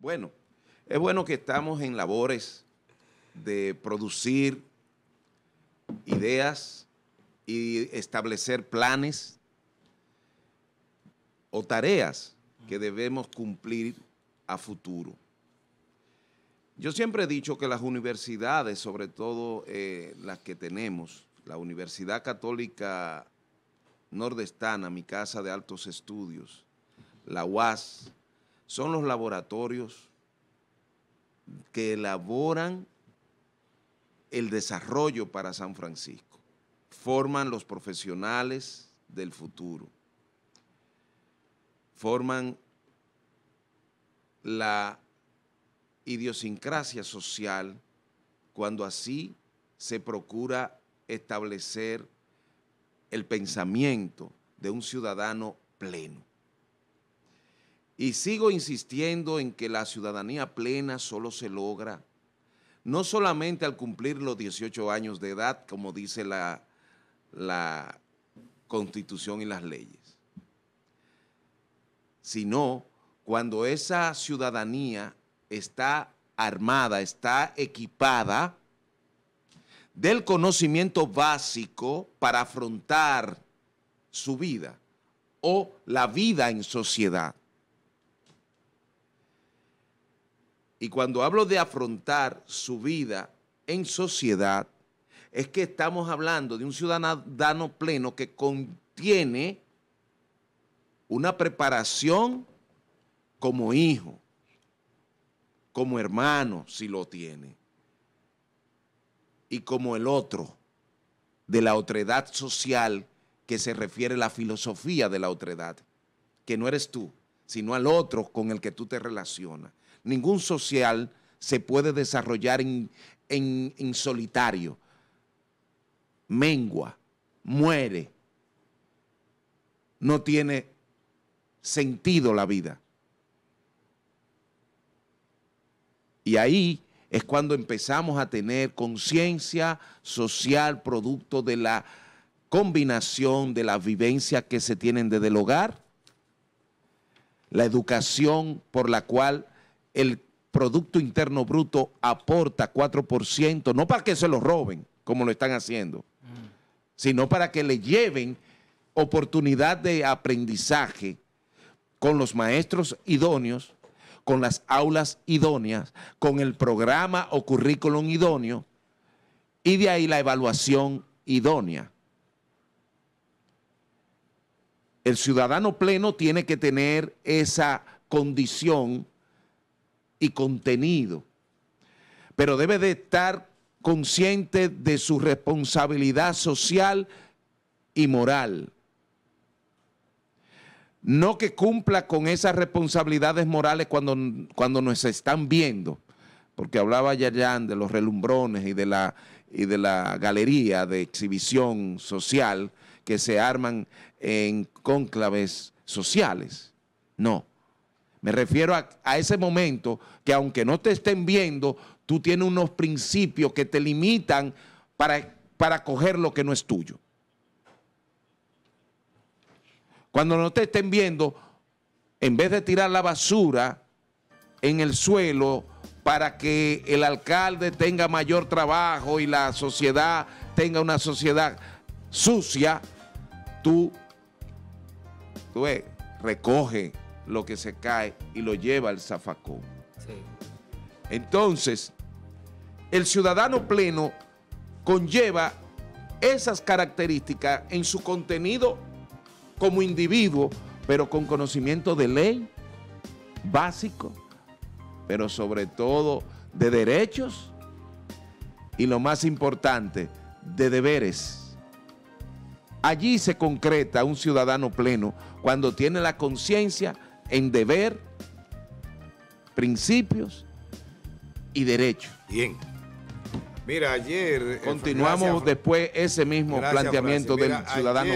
Bueno, es bueno que estamos en labores de producir ideas y establecer planes o tareas que debemos cumplir a futuro. Yo siempre he dicho que las universidades, sobre todo eh, las que tenemos, la Universidad Católica Nordestana, mi casa de altos estudios, la UAS, son los laboratorios que elaboran el desarrollo para San Francisco, forman los profesionales del futuro, forman la idiosincrasia social cuando así se procura establecer el pensamiento de un ciudadano pleno. Y sigo insistiendo en que la ciudadanía plena solo se logra, no solamente al cumplir los 18 años de edad, como dice la, la constitución y las leyes, sino cuando esa ciudadanía está armada, está equipada del conocimiento básico para afrontar su vida o la vida en sociedad. Y cuando hablo de afrontar su vida en sociedad, es que estamos hablando de un ciudadano pleno que contiene una preparación como hijo, como hermano, si lo tiene, y como el otro, de la otredad social que se refiere a la filosofía de la otredad, que no eres tú, sino al otro con el que tú te relacionas ningún social se puede desarrollar en, solitario. Mengua, muere, no tiene sentido la vida. Y ahí es cuando empezamos a tener conciencia social producto de la combinación de las vivencias que se tienen desde el hogar, la educación por la cual el Producto Interno Bruto aporta 4%, no para que se lo roben, como lo están haciendo, sino para que le lleven oportunidad de aprendizaje con los maestros idóneos, con las aulas idóneas, con el programa o currículum idóneo, y de ahí la evaluación idónea. El ciudadano pleno tiene que tener esa condición y contenido, pero debe de estar consciente de su responsabilidad social y moral. No que cumpla con esas responsabilidades morales cuando, cuando nos están viendo, porque hablaba ya de los relumbrones y de, la, y de la galería de exhibición social que se arman en cónclaves sociales. No. Me refiero a, ese momento que aunque no te estén viendo, tú tienes unos principios que te limitan para, para coger lo que no es tuyo. Cuando no te estén viendo, en vez de tirar la basura en el suelo para que el alcalde tenga mayor trabajo y la sociedad tenga una sociedad sucia, tú, tú recoge lo que se cae y lo lleva al zafacón. Entonces, el ciudadano pleno conlleva esas características en su contenido como individuo, pero con conocimiento de ley básico, pero sobre todo de derechos y lo más importante, de deberes. Allí se concreta un ciudadano pleno cuando tiene la conciencia en deber, principios y derechos. Bien. Mira, ayer... Eh, Continuamos después ese mismo planteamiento del ciudadano.